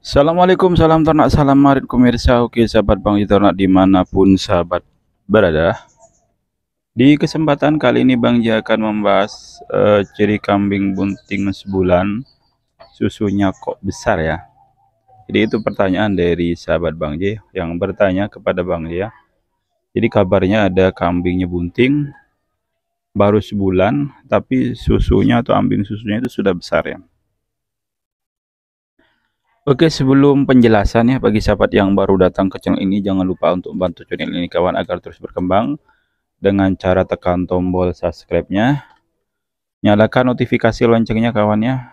Assalamualaikum, salam ternak, salam marit pemirsa. Oke, sahabat Bang Ternak dimanapun sahabat berada. Di kesempatan kali ini Bang Jaya akan membahas uh, ciri kambing bunting sebulan susunya kok besar ya. Jadi itu pertanyaan dari sahabat Bang J yang bertanya kepada Bang J Jadi kabarnya ada kambingnya bunting baru sebulan tapi susunya atau ambing susunya itu sudah besar ya Oke sebelum penjelasan ya bagi sahabat yang baru datang ke channel ini jangan lupa untuk bantu channel ini kawan agar terus berkembang dengan cara tekan tombol subscribe-nya nyalakan notifikasi loncengnya kawan ya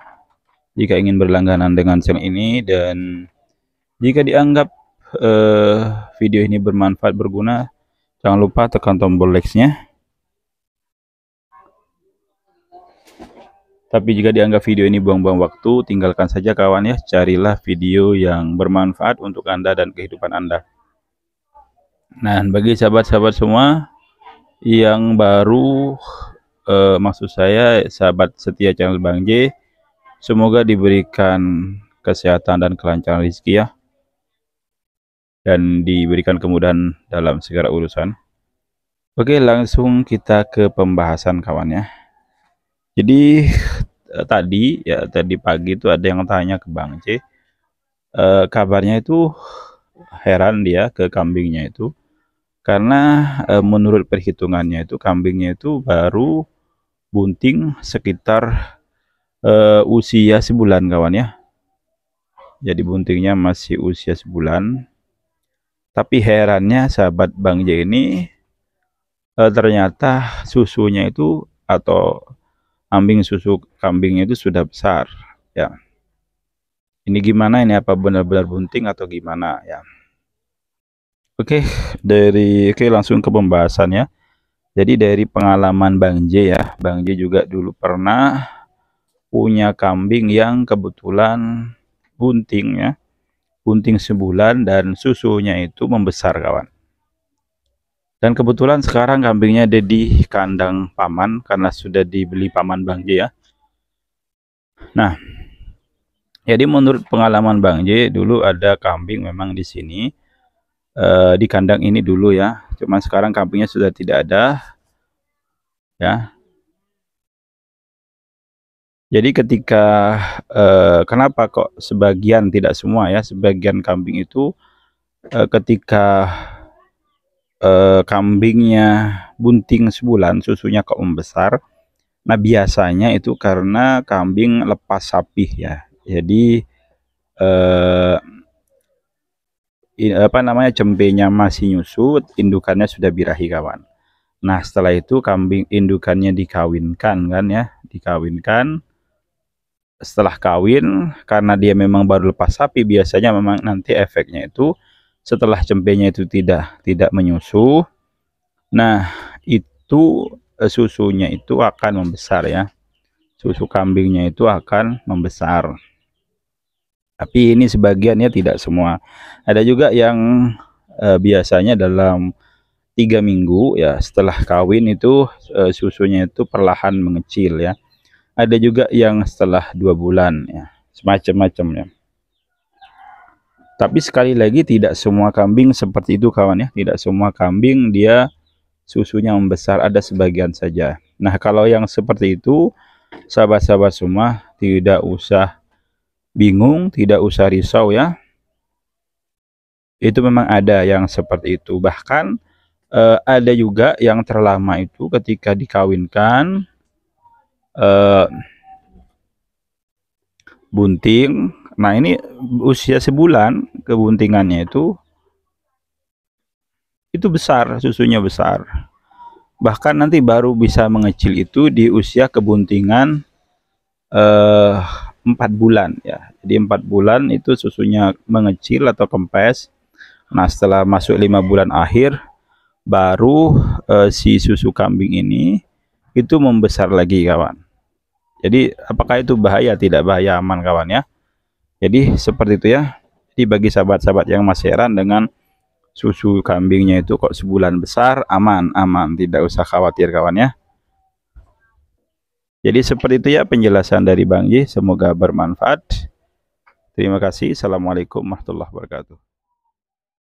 jika ingin berlangganan dengan channel ini dan jika dianggap eh, video ini bermanfaat berguna jangan lupa tekan tombol like-nya Tapi jika dianggap video ini buang-buang waktu, tinggalkan saja kawan ya. Carilah video yang bermanfaat untuk Anda dan kehidupan Anda. Nah, bagi sahabat-sahabat semua yang baru eh, maksud saya sahabat setia channel Bang J, semoga diberikan kesehatan dan kelancaran rezeki ya dan diberikan kemudahan dalam segala urusan. Oke, langsung kita ke pembahasan kawan ya. Jadi eh, tadi ya tadi pagi itu ada yang tanya ke Bang C. Eh, kabarnya itu heran dia ke kambingnya itu karena eh, menurut perhitungannya itu kambingnya itu baru bunting sekitar eh, usia sebulan kawan ya. Jadi buntingnya masih usia sebulan. Tapi herannya sahabat Bang J ini eh, ternyata susunya itu atau Kambing susu kambingnya itu sudah besar ya ini gimana ini apa benar-benar bunting atau gimana ya Oke dari oke langsung ke pembahasannya jadi dari pengalaman Bang J ya Bang J juga dulu pernah punya kambing yang kebetulan bunting ya bunting sebulan dan susunya itu membesar kawan dan kebetulan sekarang kambingnya ada di kandang paman karena sudah dibeli paman Bang J ya. Nah, jadi menurut pengalaman Bang J dulu ada kambing memang di sini eh, di kandang ini dulu ya. Cuman sekarang kambingnya sudah tidak ada ya. Jadi ketika eh, kenapa kok sebagian tidak semua ya sebagian kambing itu eh, ketika eh, kambingnya bunting sebulan susunya kok membesar nah biasanya itu karena kambing lepas sapi ya jadi eh, apa namanya cempenya masih nyusut, indukannya sudah birahi kawan nah setelah itu kambing indukannya dikawinkan kan ya dikawinkan setelah kawin karena dia memang baru lepas sapi biasanya memang nanti efeknya itu setelah cempenya itu tidak tidak menyusu nah itu eh, susunya itu akan membesar ya susu kambingnya itu akan membesar tapi ini sebagiannya tidak semua ada juga yang e, biasanya dalam tiga minggu ya setelah kawin itu e, susunya itu perlahan mengecil ya ada juga yang setelah dua bulan ya semacam-macam ya tapi sekali lagi tidak semua kambing seperti itu kawan ya. Tidak semua kambing dia susunya membesar, ada sebagian saja. Nah, kalau yang seperti itu sahabat-sahabat semua tidak usah bingung, tidak usah risau ya. Itu memang ada yang seperti itu. Bahkan eh, ada juga yang terlama itu ketika dikawinkan eh, bunting Nah, ini usia sebulan kebuntingannya itu itu besar, susunya besar. Bahkan nanti baru bisa mengecil itu di usia kebuntingan eh 4 bulan ya. Jadi 4 bulan itu susunya mengecil atau kempes. Nah, setelah masuk lima bulan akhir baru eh, si susu kambing ini itu membesar lagi kawan. Jadi apakah itu bahaya? Tidak bahaya aman kawan ya jadi seperti itu ya jadi bagi sahabat-sahabat yang masih heran dengan susu kambingnya itu kok sebulan besar aman aman tidak usah khawatir kawan ya jadi seperti itu ya penjelasan dari Bang Ji semoga bermanfaat terima kasih assalamualaikum warahmatullahi wabarakatuh